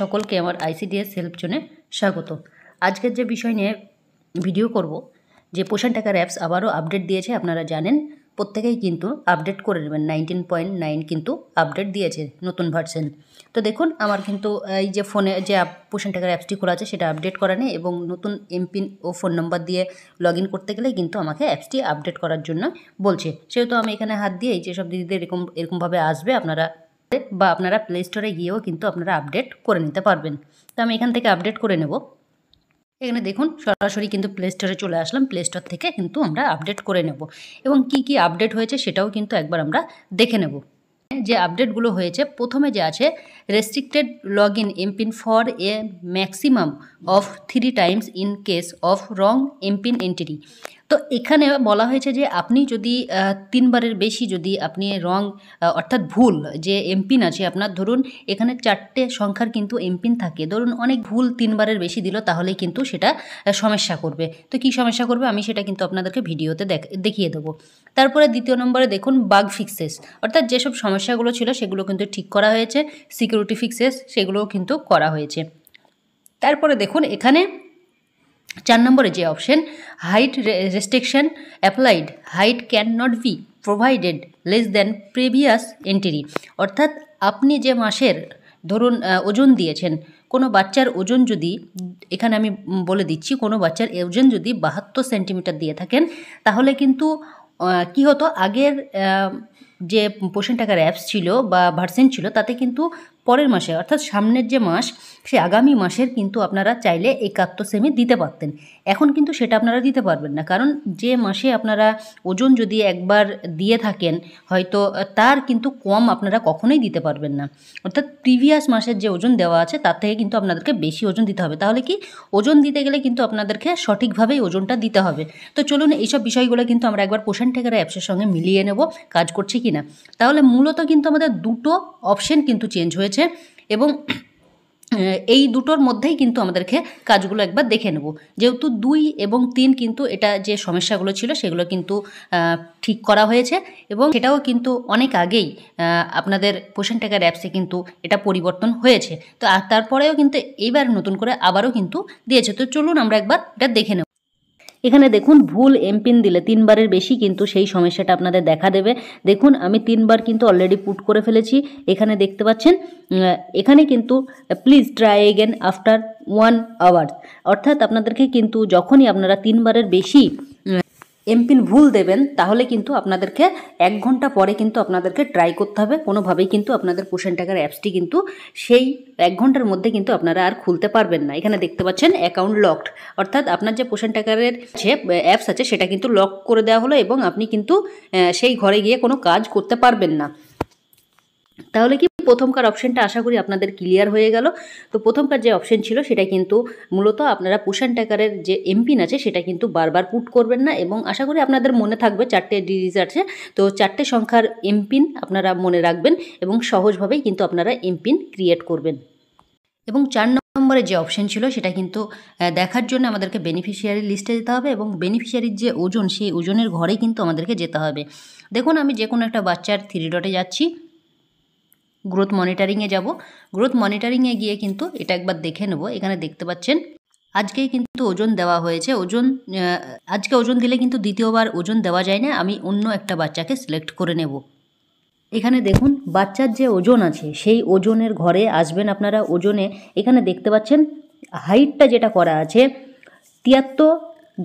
সকলকে আমার ICDS help জোনে স্বাগত আজকের যে বিষয় নিয়ে ভিডিও করব যে পোষণ টাকার অ্যাপস আবারও আপডেট দিয়েছে আপনারা জানেন প্রত্যেকেই কিন্তু আপডেট করে নেবেন নাইনটিন পয়েন্ট নাইন কিন্তু আপডেট দিয়েছে নতুন ভার্সন তো দেখুন আমার কিন্তু এই যে ফোনে যে পোষণ টাকার অ্যাপসটি খোলা আছে সেটা আপডেট করা নেই এবং নতুন এমপিন ও ফোন নম্বর দিয়ে লগ ইন করতে গেলে কিন্তু আমাকে অ্যাপসটি আপডেট করার জন্য বলছে সেহেতু আমি এখানে হাত দিয়ে যেসব দিদিদের এরকম এরকমভাবে আসবে আপনারা বা আপনারা প্লে স্টোরে গিয়েও কিন্তু আপনারা আপডেট করে নিতে পারবেন তো আমি এখান থেকে আপডেট করে নেব এখানে দেখুন সরাসরি কিন্তু প্লে স্টোরে চলে আসলাম প্লে স্টোর থেকে কিন্তু আমরা আপডেট করে নেব এবং কি কি আপডেট হয়েছে সেটাও কিন্তু একবার আমরা দেখে নেব যে আপডেটগুলো হয়েছে প্রথমে যে আছে restricted log in MPIN for a maximum of three times in case of wrong MPIN entry তো এখানে বলা হয়েছে যে আপনি যদি তিনবারের বেশি যদি আপনি রং অর্থাৎ ভুল যে এমপিন আছে আপনার ধরুন এখানে চারটে সংখ্যার কিন্তু এমপিন থাকে ধরুন অনেক ভুল তিনবারের বেশি দিল তাহলে কিন্তু সেটা সমস্যা করবে তো কি সমস্যা করবে আমি সেটা কিন্তু আপনাদেরকে ভিডিওতে দেখিয়ে দেবো তারপরে দ্বিতীয় নম্বরে দেখুন বাগ ফিক্সেস অর্থাৎ যেসব সমস্যাগুলো ছিল সেগুলো কিন্তু ঠিক করা হয়েছে সিকিউরিটি ফিক্সেস সেগুলোও কিন্তু করা হয়েছে তারপরে দেখুন এখানে চার নম্বরে যে option height restriction applied height cannot be provided less than previous entry অর্থাৎ আপনি যে মাসের ধরুন ওজন দিয়েছেন কোনো বাচ্চার ওজন যদি এখানে আমি বলে দিচ্ছি কোনো বাচ্চার ওজন যদি বাহাত্তর সেন্টিমিটার দিয়ে থাকেন তাহলে কিন্তু কি হতো আগের যে পোষণ টাকার অ্যাপস ছিল বা ভার্সেন ছিল তাতে কিন্তু পরের মাসে অর্থাৎ সামনের যে মাস সে আগামী মাসের কিন্তু আপনারা চাইলে একাত্তর সেমি দিতে পারতেন এখন কিন্তু সেটা আপনারা দিতে পারবেন না কারণ যে মাসে আপনারা ওজন যদি একবার দিয়ে থাকেন হয়তো তার কিন্তু কম আপনারা কখনোই দিতে পারবেন না অর্থাৎ প্রিভিয়াস মাসের যে ওজন দেওয়া আছে তার থেকে কিন্তু আপনাদেরকে বেশি ওজন দিতে হবে তাহলে কি ওজন দিতে গেলে কিন্তু আপনাদেরকে সঠিকভাবেই ওজনটা দিতে হবে তো চলুন এইসব বিষয়গুলো কিন্তু আমরা একবার পোষণ ঠেকার অ্যাপসের সঙ্গে মিলিয়ে নেব কাজ করছে কি না তাহলে মূলত কিন্তু আমাদের দুটো অপশন কিন্তু চেঞ্জ হয়েছে এবং এই দুটোর মধ্যেই কিন্তু আমাদেরকে কাজগুলো একবার দেখে নেব যেহেতু দুই এবং তিন কিন্তু এটা যে সমস্যাগুলো ছিল সেগুলো কিন্তু ঠিক করা হয়েছে এবং সেটাও কিন্তু অনেক আগেই আপনাদের পোষণ টাকার অ্যাপসে কিন্তু এটা পরিবর্তন হয়েছে তো তারপরেও কিন্তু এইবার নতুন করে আবারও কিন্তু দিয়েছে তো চলুন আমরা একবার এটা দেখে নেব এখানে দেখুন ভুল এমপিন দিলে তিনবারের বেশি কিন্তু সেই সমস্যাটা আপনাদের দেখা দেবে দেখুন আমি তিনবার কিন্তু অলরেডি পুট করে ফেলেছি এখানে দেখতে পাচ্ছেন এখানে কিন্তু please try again after one hour অর্থাৎ আপনাদেরকে কিন্তু যখনই আপনারা তিনবারের বেশি এমপিন ভুল দেবেন তাহলে কিন্তু আপনাদেরকে এক ঘন্টা পরে কিন্তু আপনাদেরকে ট্রাই করতে হবে কোনোভাবেই কিন্তু আপনাদের পোষণ টাকার অ্যাপসটি কিন্তু সেই এক ঘন্টার মধ্যে কিন্তু আপনারা আর খুলতে পারবেন না এখানে দেখতে পাচ্ছেন অ্যাকাউন্ট লকড অর্থাৎ আপনার যে পোষণ টাকারের যে অ্যাপস আছে সেটা কিন্তু লক করে দেওয়া হলো এবং আপনি কিন্তু সেই ঘরে গিয়ে কোনো কাজ করতে পারবেন না তাহলে কি প্রথমকার অপশানটা আশা করি আপনাদের ক্লিয়ার হয়ে গেল তো প্রথমকার যে অপশান ছিল সেটা কিন্তু মূলত আপনারা পুষান টাকারের যে এমপিন আছে সেটা কিন্তু বারবার পুট করবেন না এবং আশা করি আপনাদের মনে থাকবে চারটে ডিজিজ আছে তো চারটে সংখ্যার এমপিন আপনারা মনে রাখবেন এবং সহজভাবেই কিন্তু আপনারা এমপিন ক্রিয়েট করবেন এবং চার নম্বরে যে অপশান ছিল সেটা কিন্তু দেখার জন্য আমাদেরকে বেনিফিশিয়ারি লিস্টে যেতে হবে এবং বেনিফিশিয়ারির যে ওজন সেই ওজনের ঘরে কিন্তু আমাদেরকে যেতে হবে দেখুন আমি যে কোনো একটা বাচ্চার থ্রি ডটে যাচ্ছি গ্রোথ মনিটারিংয়ে যাব গ্রোথ মনিটারিংয়ে গিয়ে কিন্তু এটা একবার দেখে নেব এখানে দেখতে পাচ্ছেন আজকে কিন্তু ওজন দেওয়া হয়েছে ওজন আজকে ওজন দিলে কিন্তু দ্বিতীয়বার ওজন দেওয়া যায় না আমি অন্য একটা বাচ্চাকে সিলেক্ট করে নেব এখানে দেখুন বাচ্চার যে ওজন আছে সেই ওজনের ঘরে আসবেন আপনারা ওজনে এখানে দেখতে পাচ্ছেন হাইটটা যেটা করা আছে তিয়াত্তর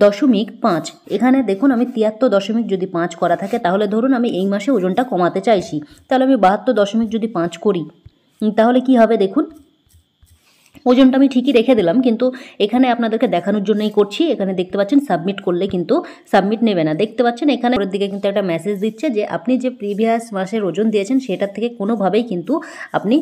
দশমিক পাঁচ এখানে দেখুন আমি তিয়াত্তর দশমিক যদি পাঁচ করা থাকে তাহলে ধরুন আমি এই মাসে ওজনটা কমাতে চাইছি তাহলে আমি বাহাত্তর দশমিক যদি পাঁচ করি তাহলে কি হবে দেখুন ওজনটা আমি ঠিকই রেখে দিলাম কিন্তু এখানে আপনাদেরকে দেখানোর জন্যই করছি এখানে দেখতে পাচ্ছেন সাবমিট করলে কিন্তু সাবমিট নেবে না দেখতে পাচ্ছেন এখানে ওর দিকে কিন্তু একটা মেসেজ দিচ্ছে যে আপনি যে প্রিভিয়াস মাসের ওজন দিয়েছেন সেটার থেকে কোনোভাবেই কিন্তু আপনি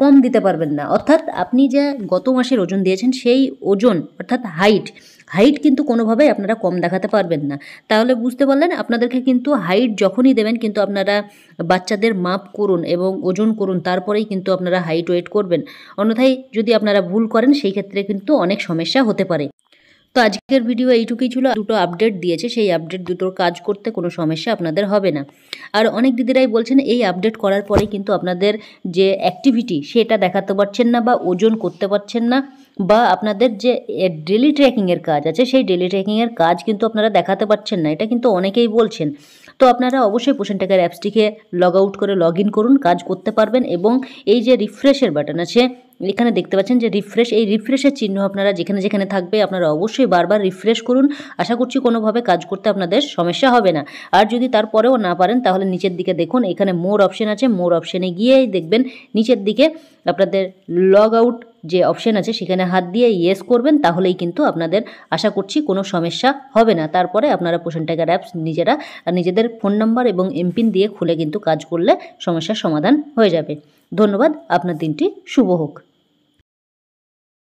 কম দিতে পারবেন না অর্থাৎ আপনি যে গত মাসের ওজন দিয়েছেন সেই ওজন অর্থাৎ হাইট হাইট কিন্তু কোনোভাবেই আপনারা কম দেখাতে পারবেন না তাহলে বুঝতে পারলেন আপনাদেরকে কিন্তু হাইট যখনই দেবেন কিন্তু আপনারা বাচ্চাদের মাপ করুন এবং ওজন করুন তারপরেই কিন্তু আপনারা হাইট ওয়েট করবেন অন্যথায় যদি আপনারা ভুল করেন সেই ক্ষেত্রে কিন্তু অনেক সমস্যা হতে পারে তো আজকের ভিডিও এইটুকুই ছিল দুটো আপডেট দিয়েছে সেই আপডেট দুটোর কাজ করতে কোনো সমস্যা আপনাদের হবে না আর অনেক দিদিরাই বলছেন এই আপডেট করার পরে কিন্তু আপনাদের যে অ্যাক্টিভিটি সেটা দেখাতে পারছেন না বা ওজন করতে পারছেন না বা আপনাদের যে ডেলি ট্রেকিংয়ের কাজ আছে সেই ডেলি ট্রেকিংয়ের কাজ কিন্তু আপনারা দেখাতে পারছেন না এটা কিন্তু অনেকেই বলছেন তো আপনারা অবশ্যই পোষণ টাকার অ্যাপসটিকে লগ আউট করে লগ ইন করুন কাজ করতে পারবেন এবং এই যে রিফ্রেশের বাটন আছে এখানে দেখতে পাচ্ছেন যে রিফ্রেশ এই রিফ্রেশের চিহ্ন আপনারা যেখানে যেখানে থাকবে আপনারা অবশ্যই বারবার রিফ্রেশ করুন আশা করছি কোনোভাবে কাজ করতে আপনাদের সমস্যা হবে না আর যদি তারপরেও না পারেন তাহলে নিচের দিকে দেখুন এখানে মোর অপশান আছে মোর অপশানে গিয়েই দেখবেন নিচের দিকে আপনাদের লগ আউট যে অপশন আছে সেখানে হাত দিয়ে ইয়েস করবেন তাহলেই কিন্তু আপনাদের আশা করছি কোনো সমস্যা হবে না তারপরে আপনারা পোষণ টাকার অ্যাপস নিজেরা নিজেদের ফোন নাম্বার এবং এমপিন দিয়ে খুলে কিন্তু কাজ করলে সমস্যার সমাধান হয়ে যাবে ধন্যবাদ আপনার দিনটি শুভ হোক